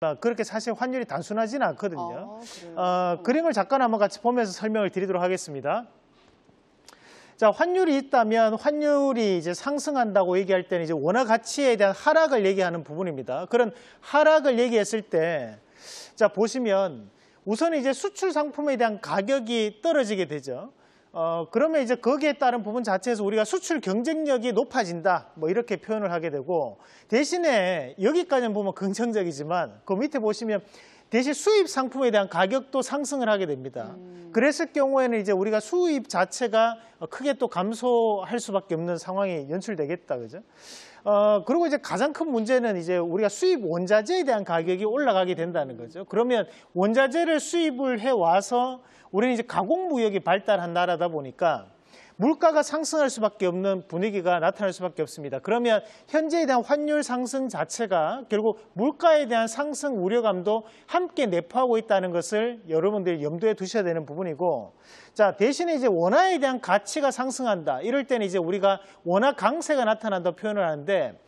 아, 그렇게 사실 환율이 단순하지는 않거든요. 아, 어, 그림을 잠깐 한번 같이 보면서 설명을 드리도록 하겠습니다. 자, 환율이 있다면 환율이 이제 상승한다고 얘기할 때는 이제 원화 가치에 대한 하락을 얘기하는 부분입니다. 그런 하락을 얘기했을 때, 자, 보시면 우선 이제 수출 상품에 대한 가격이 떨어지게 되죠. 어, 그러면 이제 거기에 따른 부분 자체에서 우리가 수출 경쟁력이 높아진다 뭐 이렇게 표현을 하게 되고 대신에 여기까지는 보면 긍정적이지만 그 밑에 보시면 대신 수입 상품에 대한 가격도 상승을 하게 됩니다. 음. 그랬을 경우에는 이제 우리가 수입 자체가 크게 또 감소할 수밖에 없는 상황이 연출되겠다, 그죠? 어, 그리고 이제 가장 큰 문제는 이제 우리가 수입 원자재에 대한 가격이 올라가게 된다는 거죠. 그러면 원자재를 수입을 해와서 우리는 이제 가공 무역이 발달한 나라다 보니까 물가가 상승할 수밖에 없는 분위기가 나타날 수밖에 없습니다. 그러면 현재에 대한 환율 상승 자체가 결국 물가에 대한 상승 우려감도 함께 내포하고 있다는 것을 여러분들이 염두에 두셔야 되는 부분이고 자 대신에 이제 원화에 대한 가치가 상승한다. 이럴 때는 이제 우리가 원화 강세가 나타난다 표현을 하는데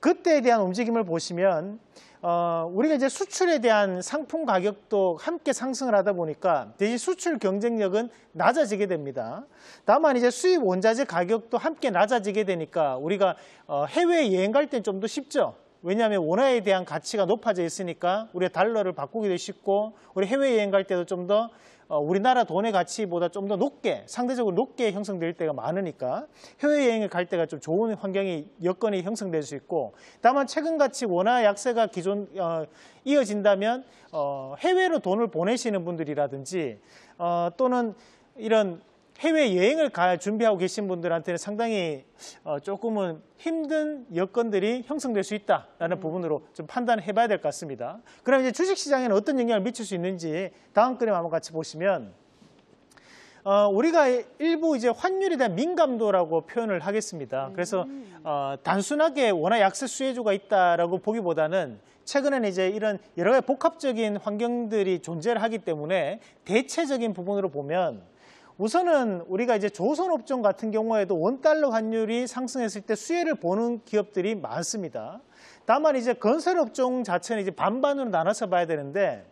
그때에 대한 움직임을 보시면 어, 우리가 이제 수출에 대한 상품 가격도 함께 상승을 하다 보니까 대신 수출 경쟁력은 낮아지게 됩니다. 다만 이제 수입 원자재 가격도 함께 낮아지게 되니까 우리가 어, 해외 여행 갈땐좀더 쉽죠. 왜냐하면 원화에 대한 가치가 높아져 있으니까 우리 달러를 바꾸기도 쉽고 우리 해외여행 갈 때도 좀더 어, 우리나라 돈의 가치보다 좀 더 높게 상대적으로 높게 형성될 때가 많으니까 해외여행을 갈 때가 좀 좋은 환경이 여건이 형성될 수 있고 다만 최근같이 원화 약세가 기존 어, 이어진다면 어, 해외로 돈을 보내시는 분들이라든지 어, 또는 이런 해외여행을 갈 준비하고 계신 분들한테는 상당히 어, 조금은 힘든 여건들이 형성될 수 있다라는 음. 부분으로 좀 판단해 봐야 될 것 같습니다. 그럼 이제 주식시장에는 어떤 영향을 미칠 수 있는지 다음 그림 한번 같이 보시면 어, 우리가 일부 이제 환율에 대한 민감도라고 표현을 하겠습니다. 그래서 음. 어, 단순하게 워낙 약세 수혜주가 있다라고 보기보다는 최근에는 이제 이런 여러 가지 복합적인 환경들이 존재를 하기 때문에 대체적인 부분으로 보면 우선은 우리가 이제 조선업종 같은 경우에도 원달러 환율이 상승했을 때 수혜를 보는 기업들이 많습니다. 다만 이제 건설업종 자체는 이제 반반으로 나눠서 봐야 되는데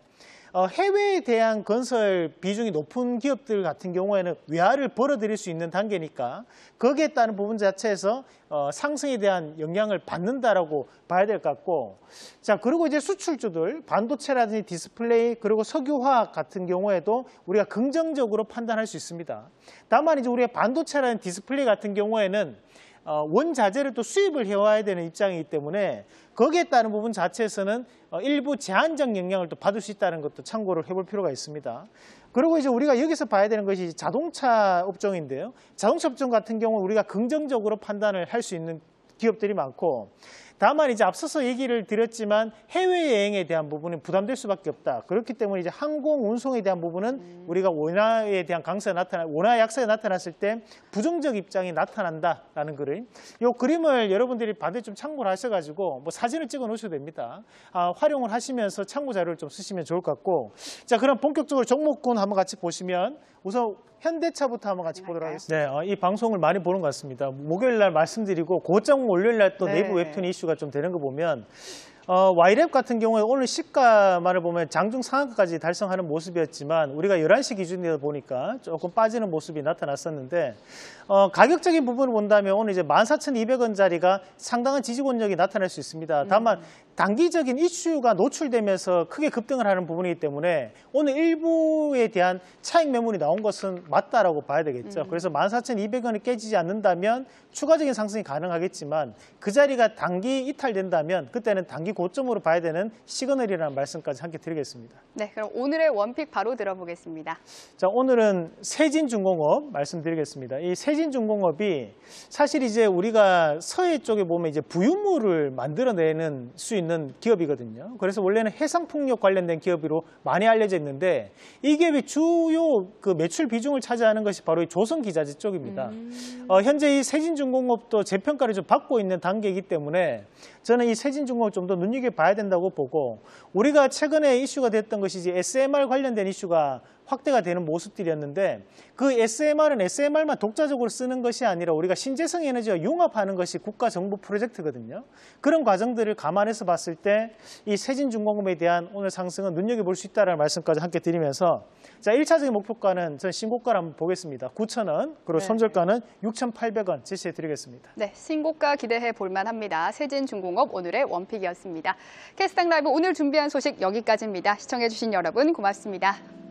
어, 해외에 대한 건설 비중이 높은 기업들 같은 경우에는 외화를 벌어들일 수 있는 단계니까 거기에 따른 부분 자체에서 어, 상승에 대한 영향을 받는다라고 봐야 될 것 같고 자 그리고 이제 수출주들 반도체라든지 디스플레이 그리고 석유화학 같은 경우에도 우리가 긍정적으로 판단할 수 있습니다. 다만 이제 우리가 반도체라는 디스플레이 같은 경우에는 어, 원자재를 또 수입을 해와야 되는 입장이기 때문에 거기에 따른 부분 자체에서는 어, 일부 제한적 영향을 또 받을 수 있다는 것도 참고를 해볼 필요가 있습니다. 그리고 이제 우리가 여기서 봐야 되는 것이 자동차 업종인데요. 자동차 업종 같은 경우는 우리가 긍정적으로 판단을 할 수 있는 기업들이 많고 다만 이제 앞서서 얘기를 드렸지만 해외여행에 대한 부분은 부담될 수밖에 없다. 그렇기 때문에 이제 항공 운송에 대한 부분은 음. 우리가 원화에 대한 강세가 나타나 원화 약세가 나타났을 때 부정적 입장이 나타난다라는 글림이 그림을 여러분들이 반드시 좀 참고를 하셔가지고 뭐 사진을 찍어 놓으셔도 됩니다. 아, 활용을 하시면서 참고 자료를 좀 쓰시면 좋을 것 같고 자 그럼 본격적으로 종목군 한번 같이 보시면 우선 현대차부터 한번 같이 보도록 네, 하겠습니다. 네, 어, 이 방송을 많이 보는 것 같습니다. 목요일 날 말씀드리고 곧장 올려일 날또 네. 네이 웹툰 이슈가 좀 되는 거 보면 어, Y랩 같은 경우에 오늘 시가만을 보면 장중 상한가까지 달성하는 모습이었지만 우리가 11시 기준으로 보니까 조금 빠지는 모습이 나타났었는데 어, 가격적인 부분을 본다면 오늘 이제 14,200원짜리가 상당한 지지권력이 나타날 수 있습니다. 음. 다만 단기적인 이슈가 노출되면서 크게 급등을 하는 부분이기 때문에 오늘 일부에 대한 차익 매물이 나온 것은 맞다라고 봐야 되겠죠. 음. 그래서 14,200원이 깨지지 않는다면 추가적인 상승이 가능하겠지만 그 자리가 단기 이탈된다면 그때는 단기 고점으로 봐야 되는 시그널이라는 말씀까지 함께 드리겠습니다. 네, 그럼 오늘의 원픽 바로 들어보겠습니다. 자, 오늘은 세진중공업 말씀드리겠습니다. 이 세진중공업이 사실 이제 우리가 서해 쪽에 보면 이제 부유물을 만들어내는 수 있는 기업이거든요. 그래서 원래는 해상풍력 관련된 기업으로 많이 알려져 있는데 이 기업이 주요 그 매출 비중을 차지하는 것이 바로 조선기자재 쪽입니다. 음... 어, 현재 이 세진중공업도 재평가를 좀 받고 있는 단계이기 때문에 저는 이 세진중공업 좀더 눈여겨봐야 된다고 보고 우리가 최근에 이슈가 됐던 것이 이 SMR 관련된 이슈가 확대가 되는 모습들이었는데 그 SMR은 SMR만 독자적으로 쓰는 것이 아니라 우리가 신재생 에너지와 융합하는 것이 국가정보 프로젝트거든요. 그런 과정들을 감안해서 봤을 때 이 세진중공업에 대한 오늘 상승은 눈여겨볼 수 있다는 말씀까지 함께 드리면서 자 1차적인 목표가는 전 신고가를 한번 보겠습니다. 9,000원 그리고 네. 손절가는 6,800원 제시해 드리겠습니다. 네, 신고가 기대해 볼만합니다. 세진중공업 오늘의 원픽이었습니다. 캐스팅 라이브 오늘 준비한 소식 여기까지입니다. 시청해주신 여러분 고맙습니다.